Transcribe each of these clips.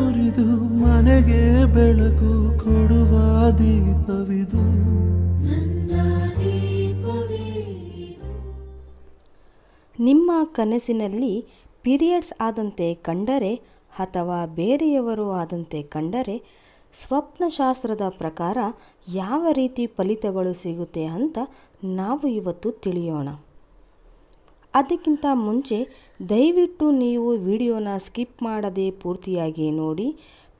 ಉರಿದು ಮನೆಗೆ ಬೆಳಕು ಕೊಡುವ ದೀಪವಿದು ನಿಮ್ಮ ಕನಸಿನಲ್ಲಿ ಪಿರಿಯಡ್ಸ್ ಆದಂತೆ ಕಂಡರೆ ಅಥವಾ ಬೇರೆಯವರು ಆದಂತೆ ಕಂಡರೆ ಸ್ವಪ್ನಶಾಸ್ತ್ರದ ಪ್ರಕಾರ ಯಾವ ರೀತಿ ಫಲಿತಗಳು ಸಿಗುತ್ತೆ ಅಂತ ನಾವು ಇವತ್ತು ತಿಳಿಯೋಣ ಅದಕ್ಕಿಂತ ಮುಂಚೆ ದಯವಿಟ್ಟು ನೀವು ವಿಡಿಯೋನ ಸ್ಕಿಪ್ ಮಾಡದೆ ಪೂರ್ತಿಯಾಗಿ ನೋಡಿ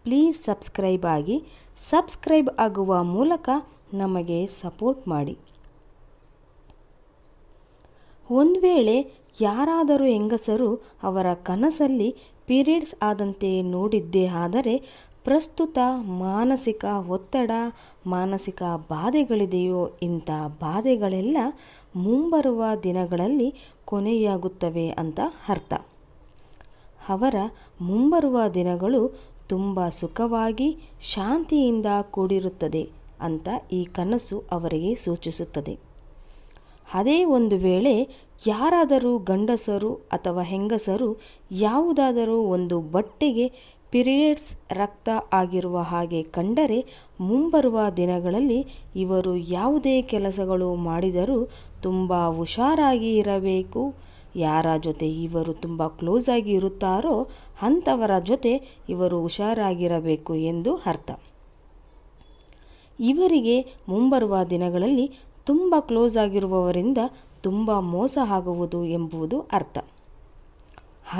ಪ್ಲೀಸ್ ಸಬ್ಸ್ಕ್ರೈಬ್ ಆಗಿ ಸಬ್ಸ್ಕ್ರೈಬ್ ಆಗುವ ಮೂಲಕ ನಮಗೆ ಸಪೋರ್ಟ್ ಮಾಡಿ ಒಂದು ವೇಳೆ ಯಾರಾದರೂ ಹೆಂಗಸರು ಅವರ ಕನಸಲ್ಲಿ ಪೀರಿಯಡ್ಸ್ ಆದಂತೆ ನೋಡಿದ್ದೇ ಆದರೆ ಪ್ರಸ್ತುತ ಮಾನಸಿಕ ಒತ್ತಡ ಮಾನಸಿಕ ಬಾಧೆಗಳಿದೆಯೋ ಇಂಥ ಬಾಧೆಗಳೆಲ್ಲ ಮುಂಬರುವ ದಿನಗಳಲ್ಲಿ ಕೊನೆಯಾಗುತ್ತವೆ ಅಂತ ಅರ್ಥ ಅವರ ಮುಂಬರುವ ದಿನಗಳು ತುಂಬ ಸುಖವಾಗಿ ಶಾಂತಿಯಿಂದ ಕೂಡಿರುತ್ತದೆ ಅಂತ ಈ ಕನಸು ಅವರಿಗೆ ಸೂಚಿಸುತ್ತದೆ ಅದೇ ಒಂದು ವೇಳೆ ಯಾರಾದರೂ ಗಂಡಸರು ಅಥವಾ ಹೆಂಗಸರು ಯಾವುದಾದರೂ ಒಂದು ಬಟ್ಟೆಗೆ ಪಿರಿಯಡ್ಸ್ ರಕ್ತ ಆಗಿರುವ ಹಾಗೆ ಕಂಡರೆ ಮುಂಬರುವ ದಿನಗಳಲ್ಲಿ ಇವರು ಯಾವುದೇ ಕೆಲಸಗಳು ಮಾಡಿದರೂ ತುಂಬ ಹುಷಾರಾಗಿ ಇರಬೇಕು ಯಾರ ಜೊತೆ ಇವರು ತುಂಬ ಕ್ಲೋಸ್ ಆಗಿ ಇರುತ್ತಾರೋ ಅಂಥವರ ಜೊತೆ ಇವರು ಹುಷಾರಾಗಿರಬೇಕು ಎಂದು ಅರ್ಥ ಇವರಿಗೆ ಮುಂಬರುವ ದಿನಗಳಲ್ಲಿ ತುಂಬ ಕ್ಲೋಸ್ ಆಗಿರುವವರಿಂದ ತುಂಬ ಮೋಸ ಆಗುವುದು ಎಂಬುದು ಅರ್ಥ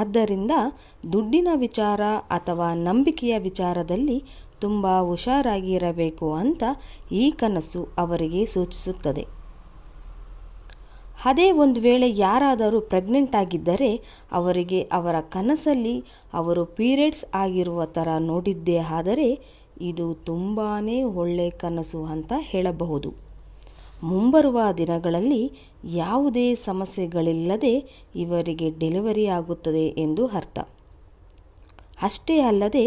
ಆದ್ದರಿಂದ ದುಡ್ಡಿನ ವಿಚಾರ ಅಥವಾ ನಂಬಿಕೆಯ ವಿಚಾರದಲ್ಲಿ ತುಂಬ ಹುಷಾರಾಗಿರಬೇಕು ಅಂತ ಈ ಕನಸು ಅವರಿಗೆ ಸೂಚಿಸುತ್ತದೆ ಅದೇ ಒಂದು ವೇಳೆ ಯಾರಾದರೂ ಪ್ರೆಗ್ನೆಂಟ್ ಆಗಿದ್ದರೆ ಅವರಿಗೆ ಅವರ ಕನಸಲ್ಲಿ ಅವರು ಪೀರಿಯಡ್ಸ್ ಆಗಿರುವ ಥರ ನೋಡಿದ್ದೇ ಆದರೆ ಇದು ತುಂಬಾ ಒಳ್ಳೆಯ ಕನಸು ಅಂತ ಹೇಳಬಹುದು ಮುಂಬರುವ ದಿನಗಳಲ್ಲಿ ಯಾವುದೇ ಸಮಸ್ಯೆಗಳಿಲ್ಲದೆ ಇವರಿಗೆ ಡೆಲಿವರಿ ಆಗುತ್ತದೆ ಎಂದು ಅರ್ಥ ಅಷ್ಟೇ ಅಲ್ಲದೆ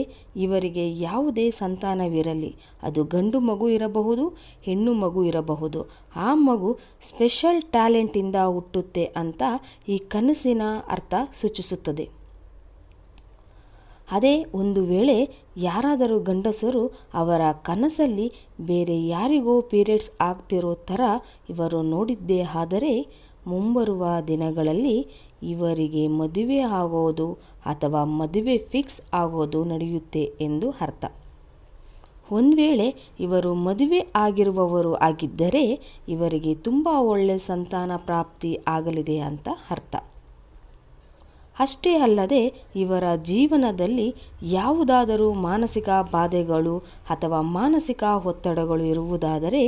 ಇವರಿಗೆ ಯಾವುದೇ ಸಂತಾನವಿರಲಿ ಅದು ಗಂಡು ಮಗು ಇರಬಹುದು ಹೆಣ್ಣು ಮಗು ಇರಬಹುದು ಆ ಮಗು ಸ್ಪೆಷಲ್ ಟ್ಯಾಲೆಂಟಿಂದ ಹುಟ್ಟುತ್ತೆ ಅಂತ ಈ ಕನಸಿನ ಅರ್ಥ ಸೂಚಿಸುತ್ತದೆ ಅದೇ ಒಂದು ವೇಳೆ ಯಾರಾದರೂ ಗಂಡಸರು ಅವರ ಕನಸಲ್ಲಿ ಬೇರೆ ಯಾರಿಗೋ ಪೀರಿಯಡ್ಸ್ ಆಗ್ತಿರೋ ಥರ ಇವರು ನೋಡಿದ್ದೇ ಆದರೆ ಮುಂಬರುವ ದಿನಗಳಲ್ಲಿ ಇವರಿಗೆ ಮದುವೆ ಆಗೋದು ಅಥವಾ ಮದುವೆ ಫಿಕ್ಸ್ ಆಗೋದು ನಡೆಯುತ್ತೆ ಎಂದು ಅರ್ಥ ಒಂದು ವೇಳೆ ಇವರು ಮದುವೆ ಆಗಿರುವವರು ಆಗಿದ್ದರೆ ಇವರಿಗೆ ತುಂಬ ಒಳ್ಳೆಯ ಸಂತಾನ ಪ್ರಾಪ್ತಿ ಆಗಲಿದೆ ಅಂತ ಅರ್ಥ ಅಷ್ಟೇ ಅಲ್ಲದೆ ಇವರ ಜೀವನದಲ್ಲಿ ಯಾವುದಾದರೂ ಮಾನಸಿಕ ಬಾಧೆಗಳು ಅಥವಾ ಮಾನಸಿಕ ಒತ್ತಡಗಳು ಇರುವುದಾದರೆ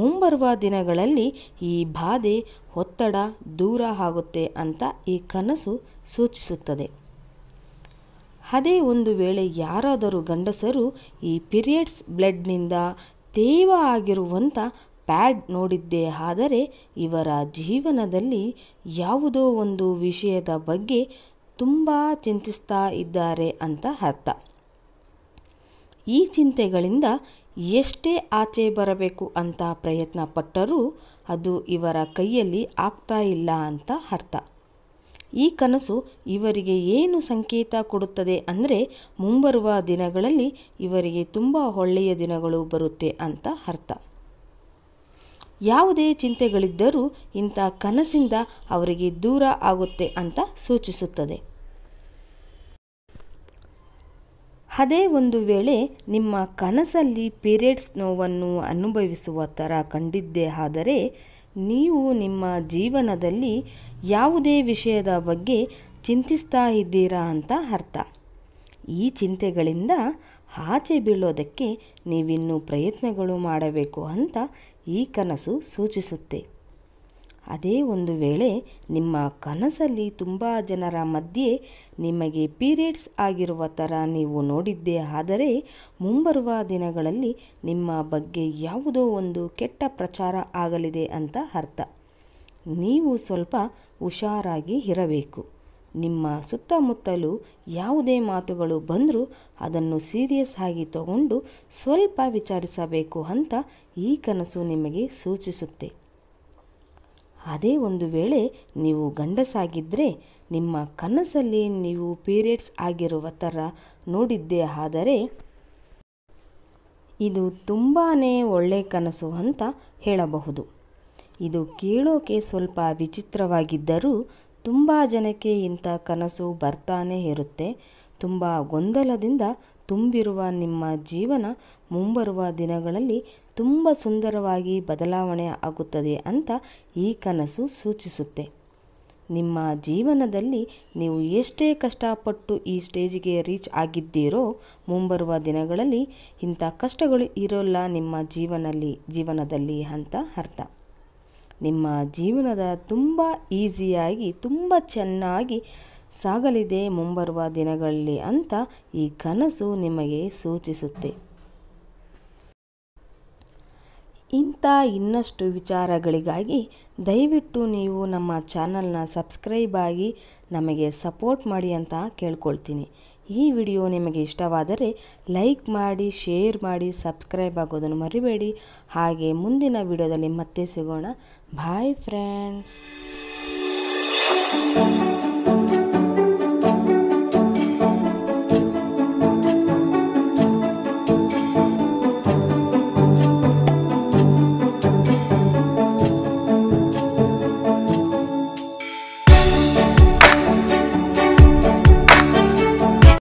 ಮುಂಬರುವ ದಿನಗಳಲ್ಲಿ ಈ ಬಾಧೆ ಒತ್ತಡ ದೂರ ಆಗುತ್ತೆ ಅಂತ ಈ ಕನಸು ಸೂಚಿಸುತ್ತದೆ ಅದೇ ಒಂದು ವೇಳೆ ಯಾರಾದರೂ ಗಂಡಸರು ಈ ಪಿರಿಯಡ್ಸ್ ಬ್ಲಡ್ನಿಂದ ತೇವ ಆಗಿರುವಂಥ ಪ್ಯಾಡ್ ನೋಡಿದ್ದೇ ಆದರೆ ಇವರ ಜೀವನದಲ್ಲಿ ಯಾವುದೋ ಒಂದು ವಿಷಯದ ಬಗ್ಗೆ ತುಂಬ ಚಿಂತಿಸ್ತಾ ಇದ್ದಾರೆ ಅಂತ ಅರ್ಥ ಈ ಚಿಂತೆಗಳಿಂದ ಎಷ್ಟೇ ಆಚೆ ಬರಬೇಕು ಅಂತ ಪ್ರಯತ್ನ ಪಟ್ಟರೂ ಅದು ಇವರ ಕೈಯಲ್ಲಿ ಆಗ್ತಾ ಇಲ್ಲ ಅಂತ ಅರ್ಥ ಈ ಕನಸು ಇವರಿಗೆ ಏನು ಸಂಕೇತ ಕೊಡುತ್ತದೆ ಅಂದರೆ ಮುಂಬರುವ ದಿನಗಳಲ್ಲಿ ಇವರಿಗೆ ತುಂಬ ಒಳ್ಳೆಯ ದಿನಗಳು ಬರುತ್ತೆ ಅಂತ ಅರ್ಥ ಯಾವುದೇ ಚಿಂತೆಗಳಿದ್ದರೂ ಇಂಥ ಕನಸಿಂದ ಅವರಿಗೆ ದೂರ ಆಗುತ್ತೆ ಅಂತ ಸೂಚಿಸುತ್ತದೆ ಅದೇ ಒಂದು ವೇಳೆ ನಿಮ್ಮ ಕನಸಲ್ಲಿ ಪೀರಿಯಡ್ಸ್ ನೋವನ್ನು ಅನುಭವಿಸುವ ಥರ ಕಂಡಿದ್ದೇ ಆದರೆ ನೀವು ನಿಮ್ಮ ಜೀವನದಲ್ಲಿ ಯಾವುದೇ ವಿಷಯದ ಬಗ್ಗೆ ಚಿಂತಿಸ್ತಾ ಇದ್ದೀರಾ ಅಂತ ಅರ್ಥ ಈ ಚಿಂತೆಗಳಿಂದ ಆಚೆ ಬೀಳೋದಕ್ಕೆ ನೀವಿನ್ನೂ ಪ್ರಯತ್ನಗಳು ಮಾಡಬೇಕು ಅಂತ ಈ ಕನಸು ಸೂಚಿಸುತ್ತೆ ಅದೇ ಒಂದು ವೇಳೆ ನಿಮ್ಮ ಕನಸಲ್ಲಿ ತುಂಬ ಜನರ ಮಧ್ಯೆ ನಿಮಗೆ ಪೀರಿಯಡ್ಸ್ ಆಗಿರುವ ಥರ ನೀವು ನೋಡಿದ್ದೇ ಆದರೆ ಮುಂಬರುವ ದಿನಗಳಲ್ಲಿ ನಿಮ್ಮ ಬಗ್ಗೆ ಯಾವುದೋ ಒಂದು ಕೆಟ್ಟ ಪ್ರಚಾರ ಆಗಲಿದೆ ಅಂತ ಅರ್ಥ ನೀವು ಸ್ವಲ್ಪ ಹುಷಾರಾಗಿ ಇರಬೇಕು ನಿಮ್ಮ ಸುತ್ತಮುತ್ತಲು ಯಾವುದೇ ಮಾತುಗಳು ಬಂದರೂ ಅದನ್ನು ಸೀರಿಯಸ್ ಆಗಿ ತಗೊಂಡು ಸ್ವಲ್ಪ ವಿಚಾರಿಸಬೇಕು ಅಂತ ಈ ಕನಸು ನಿಮಗೆ ಸೂಚಿಸುತ್ತೆ ಅದೇ ಒಂದು ವೇಳೆ ನೀವು ಗಂಡಸಾಗಿದ್ದರೆ ನಿಮ್ಮ ಕನಸಲ್ಲಿ ನೀವು ಪೀರಿಯಡ್ಸ್ ಆಗಿರುವ ಥರ ನೋಡಿದ್ದೇ ಆದರೆ ಇದು ತುಂಬಾ ಒಳ್ಳೆ ಕನಸು ಅಂತ ಹೇಳಬಹುದು ಇದು ಕೇಳೋಕೆ ಸ್ವಲ್ಪ ವಿಚಿತ್ರವಾಗಿದ್ದರೂ ತುಂಬ ಜನಕ್ಕೆ ಇಂಥ ಕನಸು ಬರ್ತಾನೇ ಇರುತ್ತೆ ತುಂಬ ಗೊಂದಲದಿಂದ ತುಂಬಿರುವ ನಿಮ್ಮ ಜೀವನ ಮುಂಬರುವ ದಿನಗಳಲ್ಲಿ ತುಂಬ ಸುಂದರವಾಗಿ ಬದಲಾವಣೆ ಆಗುತ್ತದೆ ಅಂತ ಈ ಕನಸು ಸೂಚಿಸುತ್ತೆ ನಿಮ್ಮ ಜೀವನದಲ್ಲಿ ನೀವು ಎಷ್ಟೇ ಕಷ್ಟಪಟ್ಟು ಈ ಸ್ಟೇಜಿಗೆ ರೀಚ್ ಆಗಿದ್ದೀರೋ ಮುಂಬರುವ ದಿನಗಳಲ್ಲಿ ಇಂಥ ಕಷ್ಟಗಳು ಇರೋಲ್ಲ ನಿಮ್ಮ ಜೀವನದಲ್ಲಿ ಜೀವನದಲ್ಲಿ ಅಂತ ಅರ್ಥ ನಿಮ್ಮ ಜೀವನದ ತುಂಬ ಈಸಿಯಾಗಿ ತುಂಬ ಚೆನ್ನಾಗಿ ಸಾಗಲಿದೆ ಮುಂಬರುವ ದಿನಗಳಲ್ಲಿ ಅಂತ ಈ ಕನಸು ನಿಮಗೆ ಸೂಚಿಸುತ್ತೆ ಇಂಥ ಇನ್ನಷ್ಟು ವಿಚಾರಗಳಿಗಾಗಿ ದಯವಿಟ್ಟು ನೀವು ನಮ್ಮ ಚಾನಲ್ನ ಸಬ್ಸ್ಕ್ರೈಬ್ ಆಗಿ ನಮಗೆ ಸಪೋರ್ಟ್ ಮಾಡಿ ಅಂತ ಕೇಳ್ಕೊಳ್ತೀನಿ ಈ ವಿಡಿಯೋ ನಿಮಗೆ ಇಷ್ಟವಾದರೆ ಲೈಕ್ ಮಾಡಿ ಶೇರ್ ಮಾಡಿ ಸಬ್ಸ್ಕ್ರೈಬ್ ಆಗೋದನ್ನು ಮರಿಬೇಡಿ ಹಾಗೆ ಮುಂದಿನ ವಿಡಿಯೋದಲ್ಲಿ ಮತ್ತೆ ಸಿಗೋಣ ಬಾಯ್ ಫ್ರೆಂಡ್ಸ್